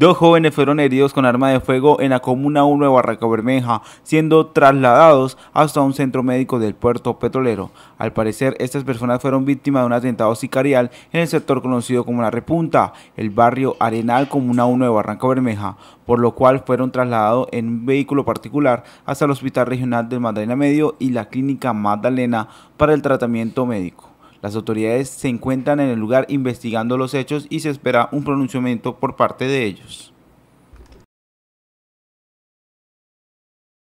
Dos jóvenes fueron heridos con arma de fuego en la comuna 1 de Barranco Bermeja, siendo trasladados hasta un centro médico del puerto petrolero. Al parecer, estas personas fueron víctimas de un atentado sicarial en el sector conocido como La Repunta, el barrio Arenal Comuna 1 de Barranca Bermeja, por lo cual fueron trasladados en un vehículo particular hasta el Hospital Regional del Magdalena Medio y la Clínica Magdalena para el tratamiento médico. Las autoridades se encuentran en el lugar investigando los hechos y se espera un pronunciamiento por parte de ellos.